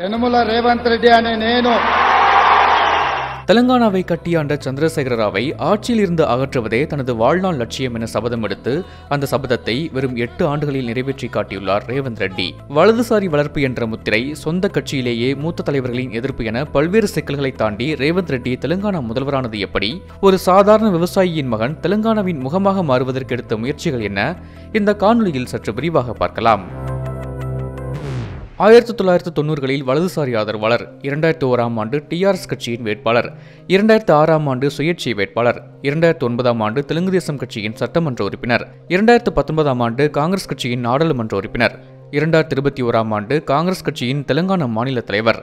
యనమల தெலங்கானாவை கட்டியாண்ட சந்திரசேகர ராவை ஆட்சியில் இருந்து அகற்றுவதே தனது வாழ்நாள் லட்சியம் என சபதம் எடுத்து அந்த சபதத்தை வெறும் எட்டு ஆண்டுகளில் நிறைவேற்றி காட்டியுள்ளார் ரேவந்த் ரெட்டி வலதுசாரி வளர்ப்பு என்ற முத்திரை சொந்த கட்சியிலேயே மூத்த தலைவர்களின் எதிர்ப்பு என பல்வேறு சிக்கல்களை தாண்டி ரேவந்த் ரெட்டி தெலுங்கானா முதல்வரானது எப்படி ஒரு சாதாரண விவசாயியின் மகன் தெலுங்கானாவின் முகமாக மாறுவதற்கு எடுத்த முயற்சிகள் என்ன இந்த காணொலியில் சற்று விரிவாக பார்க்கலாம் ஆயிரத்தி தொள்ளாயிரத்து தொண்ணூறுகளில் வலதுசாரி ஆதரவாளர் இரண்டாயிரத்து ஓராம் ஆண்டு டிஆர்எஸ் கட்சியின் வேட்பாளர் இரண்டாயிரத்து ஆறாம் ஆண்டு சுயேட்சை வேட்பாளர் இரண்டாயிரத்து ஒன்பதாம் ஆண்டு தெலுங்கு தேசம் கட்சியின் சட்டமன்ற உறுப்பினர் இரண்டாயிரத்து பத்தொன்பதாம் ஆண்டு காங்கிரஸ் கட்சியின் நாடாளுமன்ற உறுப்பினர் இரண்டாயிரத்தி இருபத்தி ஓராம் ஆண்டு காங்கிரஸ் கட்சியின் தெலுங்கானா மாநில தலைவர்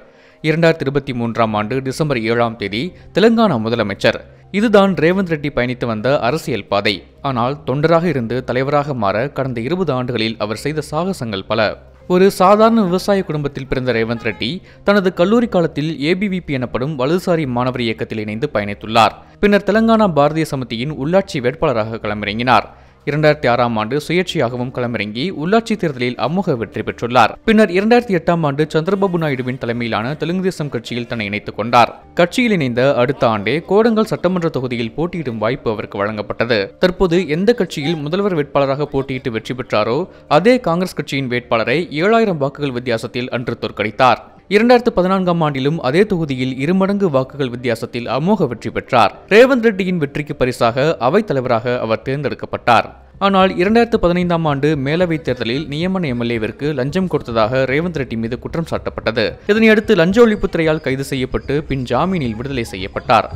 இரண்டாயிரத்தி இருபத்தி மூன்றாம் ஆண்டு டிசம்பர் ஏழாம் தேதி தெலுங்கானா முதலமைச்சர் இதுதான் ரேவந்த் ரெட்டி பயணித்து வந்த அரசியல் பாதை ஆனால் தொண்டராக இருந்து தலைவராக மாற கடந்த இருபது ஆண்டுகளில் அவர் செய்த சாகசங்கள் பல ஒரு சாதாரண விவசாய குடும்பத்தில் பிறந்த ரேவந்த் ரெட்டி தனது கல்லூரி காலத்தில் ஏபிவிபி எனப்படும் வலதுசாரி மாணவர் இயக்கத்தில் இணைந்து பயணித்துள்ளார் பின்னர் தெலங்கானா பாரதிய சமிதியின் உள்ளாட்சி வேட்பாளராக களமிறங்கினார் இரண்டாயிரத்தி ஆறாம் ஆண்டு சுயேட்சையாகவும் களமிறங்கி உள்ளாட்சி தேர்தலில் அமோக வெற்றி பெற்றுள்ளார் பின்னர் இரண்டாயிரத்தி எட்டாம் ஆண்டு சந்திரபாபு நாயுடுவின் தலைமையிலான தெலுங்கு தேசம் கட்சியில் தன்னை இணைத்துக் கொண்டார் கட்சியில் இணைந்த அடுத்த ஆண்டே கோடங்கல் சட்டமன்ற தொகுதியில் போட்டியிடும் வாய்ப்பு அவருக்கு வழங்கப்பட்டது தற்போது எந்த கட்சியில் முதல்வர் வேட்பாளராக போட்டியிட்டு வெற்றி பெற்றாரோ அதே காங்கிரஸ் கட்சியின் வேட்பாளரை ஏழாயிரம் வாக்குகள் வித்தியாசத்தில் அன்று தோற்கடித்தார் இரண்டாயிரத்து பதினான்காம் ஆண்டிலும் அதே தொகுதியில் இருமடங்கு வாக்குகள் வித்தியாசத்தில் அமோக வெற்றி பெற்றார் ரேவந்த் ரெட்டியின் வெற்றிக்கு பரிசாக அவைத் தலைவராக அவர் தேர்ந்தெடுக்கப்பட்டார் ஆனால் இரண்டாயிரத்து பதினைந்தாம் ஆண்டு மேலவைத் தேர்தலில் நியமன எம்எல்ஏவிற்கு லஞ்சம் கொடுத்ததாக ரேவந்த் ரெட்டி மீது குற்றம் சாட்டப்பட்டது இதனையடுத்து லஞ்ச ஒழிப்புத்துறையால் கைது செய்யப்பட்டு பின் ஜாமீனில் விடுதலை செய்யப்பட்டார்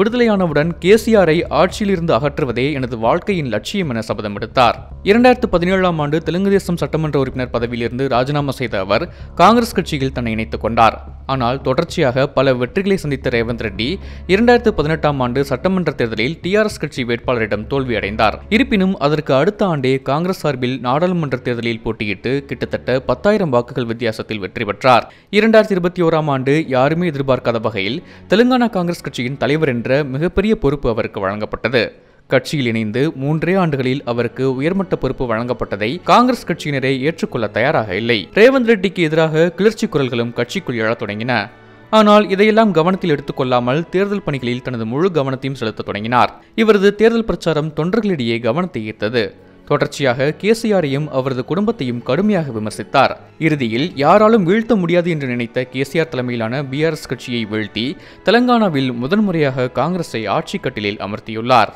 விடுதலையானவுடன் கேசிஆரை ஆட்சியிலிருந்து அகற்றுவதே எனது வாழ்க்கையின் லட்சியம் என சபதம் எடுத்தார் இரண்டாயிரத்து பதினேழாம் ஆண்டு தெலுங்கு தேசம் சட்டமன்ற உறுப்பினர் பதவியிலிருந்து ராஜினாமா செய்த அவர் காங்கிரஸ் கட்சியில் தன்னை இணைத்துக் கொண்டார் ஆனால் தொடர்ச்சியாக பல வெற்றிகளை சந்தித்த ரேவந்த் ரெட்டி இரண்டாயிரத்து பதினெட்டாம் ஆண்டு சட்டமன்ற தேர்தலில் டிஆர்எஸ் கட்சி வேட்பாளரிடம் தோல்வியடைந்தார் இருப்பினும் அதற்கு அடுத்த ஆண்டே காங்கிரஸ் சார்பில் நாடாளுமன்ற தேர்தலில் போட்டியிட்டு கிட்டத்தட்ட பத்தாயிரம் வாக்குகள் வித்தியாசத்தில் வெற்றி பெற்றார் இரண்டாயிரத்தி இருபத்தி ஓராம் ஆண்டு யாருமே எதிர்பார்க்காத வகையில் தெலுங்கானா காங்கிரஸ் கட்சியின் தலைவர் என்ற மிகப்பெரிய பொறுப்பு அவருக்கு வழங்கப்பட்டது கட்சியில் இணைந்து மூன்றே ஆண்டுகளில் அவருக்கு உயர்மட்ட பொறுப்பு வழங்கப்பட்டதை காங்கிரஸ் கட்சியினரை ஏற்றுக்கொள்ள தயாராக இல்லை ரேவந்த் ரெட்டிக்கு எதிராக கிளர்ச்சி குரல்களும் கட்சிக்குள் எழத் தொடங்கின ஆனால் இதையெல்லாம் கவனத்தில் எடுத்துக்கொள்ளாமல் தேர்தல் பணிகளில் தனது முழு கவனத்தையும் செலுத்த தொடங்கினார் இவரது தேர்தல் பிரச்சாரம் தொண்டர்களிடையே கவனத்தை ஈர்த்தது தொடர்ச்சியாக கேசிஆரையும் அவரது குடும்பத்தையும் கடுமையாக விமர்சித்தார் இறுதியில் யாராலும் வீழ்த்த முடியாது என்று நினைத்த கேசிஆர் தலைமையிலான பிஆர்எஸ் கட்சியை வீழ்த்தி தெலங்கானாவில் முதன்முறையாக காங்கிரஸை ஆட்சி கட்டிலில் அமர்த்தியுள்ளார்